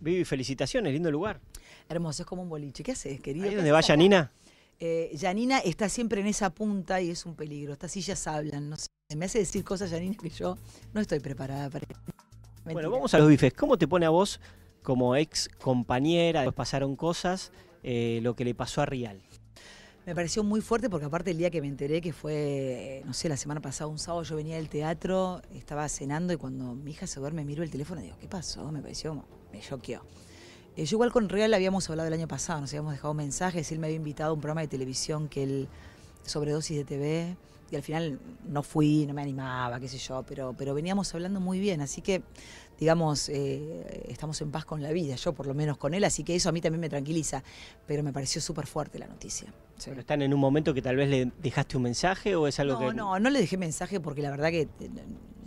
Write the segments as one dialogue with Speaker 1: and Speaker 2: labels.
Speaker 1: Vivi, felicitaciones, lindo lugar. Hermoso, es como un boliche. ¿Qué haces, querido? ¿Ahí dónde va Yanina? Eh, Janina está siempre en esa punta y es un peligro. Estas sillas hablan, no sé. Me hace decir cosas, Janina, que yo no estoy preparada para. Bueno,
Speaker 2: vamos a los bifes. ¿Cómo te pone a vos como ex compañera? Después pasaron cosas, eh, lo que le pasó a Rial.
Speaker 1: Me pareció muy fuerte porque aparte el día que me enteré, que fue, eh, no sé, la semana pasada, un sábado, yo venía del teatro, estaba cenando y cuando mi hija se duerme miro el teléfono y digo, ¿qué pasó? Me pareció, me choqueó. Eh, yo igual con Real habíamos hablado el año pasado, nos habíamos dejado mensajes, él me había invitado a un programa de televisión que él sobredosis de TV y al final no fui, no me animaba, qué sé yo, pero, pero veníamos hablando muy bien, así que digamos, eh, estamos en paz con la vida, yo por lo menos con él, así que eso a mí también me tranquiliza, pero me pareció súper fuerte la noticia.
Speaker 2: ¿Pero están en un momento que tal vez le dejaste un mensaje o es algo que...? No, no,
Speaker 1: no le dejé mensaje porque la verdad que eh,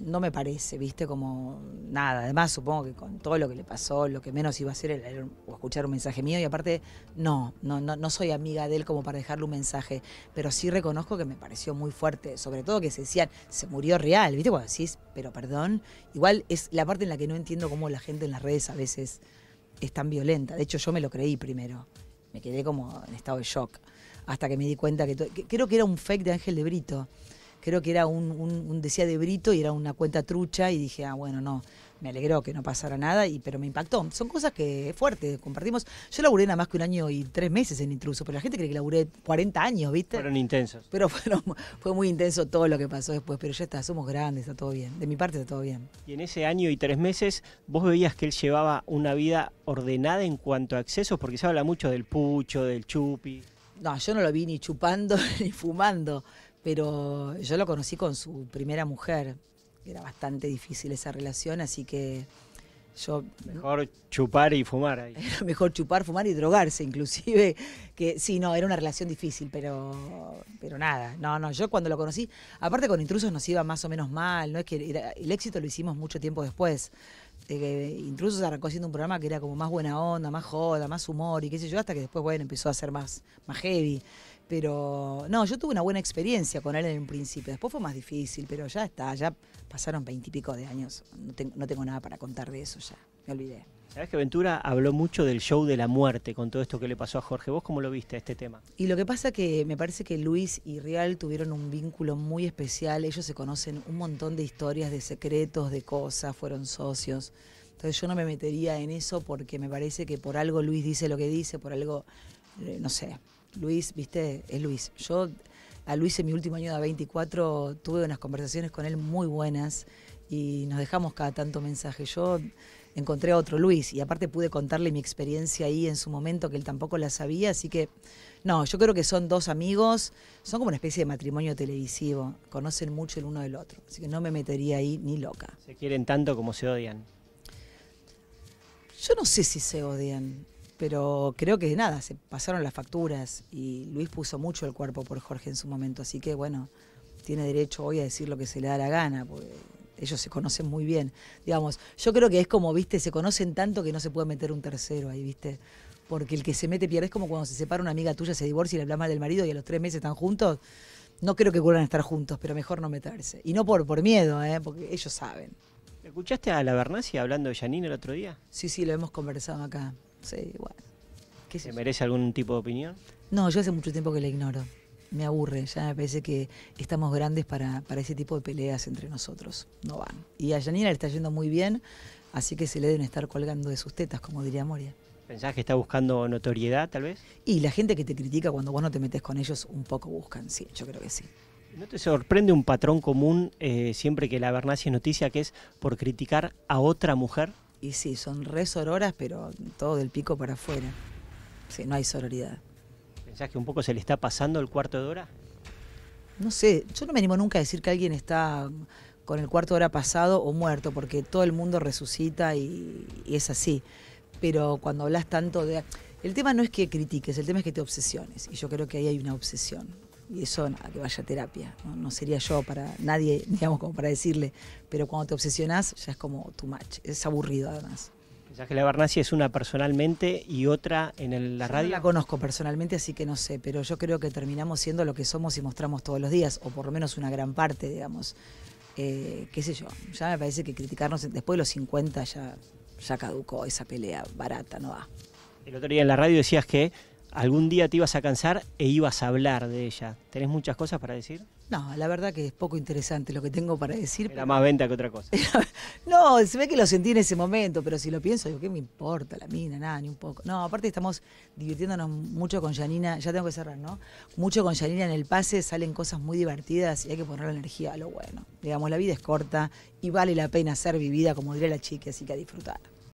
Speaker 1: no me parece, viste, como nada. Además, supongo que con todo lo que le pasó, lo que menos iba a hacer era o escuchar un mensaje mío. Y aparte, no, no, no, soy amiga de él como para dejarle un mensaje. Pero sí reconozco que me pareció muy fuerte. Sobre todo que se decían, se murió real, viste, cuando decís, pero perdón. Igual es la parte en la que no entiendo cómo la gente en las redes a veces es tan violenta. De hecho, yo me lo creí primero. Me quedé como en estado de shock. Hasta que me di cuenta que creo que era un fake de Ángel de Brito creo que era un, decía de Brito y era una cuenta trucha y dije, ah, bueno, no, me alegró que no pasara nada, y, pero me impactó. Son cosas que fuerte, compartimos. Yo laburé nada más que un año y tres meses en Intruso, pero la gente cree que laburé 40 años, ¿viste? Fueron intensos. Pero fue muy intenso todo lo que pasó después, pero ya está, somos grandes, está todo bien. De mi parte está todo bien.
Speaker 2: Y en ese año y tres meses, vos veías que él llevaba una vida ordenada en cuanto a accesos, porque se habla mucho del pucho, del chupi. No, yo no lo vi
Speaker 1: ni chupando ni fumando. Pero yo lo conocí con su primera mujer. Era bastante difícil esa relación, así que yo,
Speaker 2: mejor chupar y fumar ahí.
Speaker 1: mejor chupar, fumar y drogarse, inclusive. Que sí, no, era una relación difícil, pero, pero nada. No, no, yo cuando lo conocí, aparte con intrusos nos iba más o menos mal, no es que el éxito lo hicimos mucho tiempo después. que intrusos arrancó haciendo un programa que era como más buena onda, más joda, más humor y qué sé yo, hasta que después, bueno, empezó a ser más, más heavy. Pero no, yo tuve una buena experiencia con él en un principio. Después fue más difícil, pero ya está, ya pasaron veintipico de años. No, tengo nada para contar de eso ya,
Speaker 2: me olvidé. Sabes que Ventura habló mucho del show de la muerte con todo esto que le pasó a Jorge. ¿Vos cómo lo viste este tema?
Speaker 1: Y lo que pasa que me parece que Luis y Real tuvieron un vínculo muy especial. Ellos se conocen un montón de historias, de secretos, de cosas, fueron socios. Entonces yo no me metería en eso porque me parece que por algo Luis dice lo que dice, por algo, eh, no sé, Luis, viste, es Luis. Yo a Luis en mi último año de 24 tuve unas conversaciones con él muy buenas y nos dejamos cada tanto mensaje. Yo encontré a otro Luis y aparte pude contarle mi experiencia ahí en su momento que él tampoco la sabía, así que no, yo creo que son dos amigos, son como una especie de matrimonio televisivo, conocen mucho el uno del otro, así que no me metería ahí ni loca.
Speaker 2: Se quieren tanto como se odian.
Speaker 1: Yo no sé si se odian pero creo que nada, se pasaron las facturas y Luis puso mucho el cuerpo por Jorge en su momento, así que bueno, tiene derecho hoy a decir lo que se le da la gana, porque ellos se conocen muy bien. Digamos, yo creo que es como, viste, se conocen tanto que no se puede meter un tercero ahí, viste. Porque el que se mete pierde es como cuando se separa una amiga tuya, se divorcia y le habla mal del marido y a los tres meses están juntos. No creo que vuelvan a estar juntos, pero mejor no meterse. Y no por, por miedo, ¿eh? porque ellos saben.
Speaker 2: ¿Escuchaste a la Bernasi hablando de Janine el otro día? Sí, sí, lo hemos conversado acá. ¿Se igual. merece algún tipo de opinión?
Speaker 1: No, yo hace mucho tiempo que la ignoro. Me aburre, ya me parece que estamos grandes para, para ese tipo de peleas entre nosotros. No van. Y a Yanina le está yendo muy bien, así que se le deben estar colgando de sus tetas, como diría Moria.
Speaker 2: ¿Pensás que está buscando notoriedad, tal vez?
Speaker 1: Y la gente que te critica cuando vos no te metes con
Speaker 2: ellos, un poco buscan, sí, yo creo que sí. ¿No te sorprende un patrón común eh, siempre que la Bernasi es noticia, que es por criticar a otra mujer? Y sí, son re sororas, pero
Speaker 1: todo del pico para afuera. Sí, no hay sororidad.
Speaker 2: ¿Pensás que un poco se le está pasando el cuarto de hora?
Speaker 1: No sé, yo no me animo nunca a decir que alguien está con el cuarto de hora pasado o muerto, porque todo el mundo resucita y es así. Pero cuando hablas tanto de... El tema no es que critiques, el tema es que te obsesiones. Y yo creo que ahí hay una obsesión y eso a que vaya terapia. ¿no? sería yo para nadie, digamos, como para decirle. Pero cuando te obsesionás, ya es como tu match Es aburrido además.
Speaker 2: ¿Pensás que la barnacia es una personalmente y otra en la radio? No la conozco personalmente, así que no sé,
Speaker 1: pero yo creo que terminamos siendo lo que somos y mostramos todos los días, o por lo menos una gran parte, digamos. Eh, qué sé yo, ya me parece que criticarnos después de los 50 ya, ya caducó esa pelea barata, no va.
Speaker 2: El otro día en la radio decías que algún día te ibas a cansar e ibas a hablar de ella. ¿Tenés muchas cosas para decir?
Speaker 1: No, la verdad que es poco interesante lo que tengo para decir. La
Speaker 2: más venta que otra cosa.
Speaker 1: no, se ve que lo sentí en ese momento, pero si lo pienso, digo, ¿qué me importa la mina? Nada, ni un poco. No, aparte estamos divirtiéndonos mucho con Janina, ya tengo que cerrar, ¿no? Mucho con Janina en el pase, salen cosas muy divertidas y hay que poner la energía a lo bueno. Digamos, la vida es corta y vale la pena ser vivida, como diría la chica, así que a disfrutar.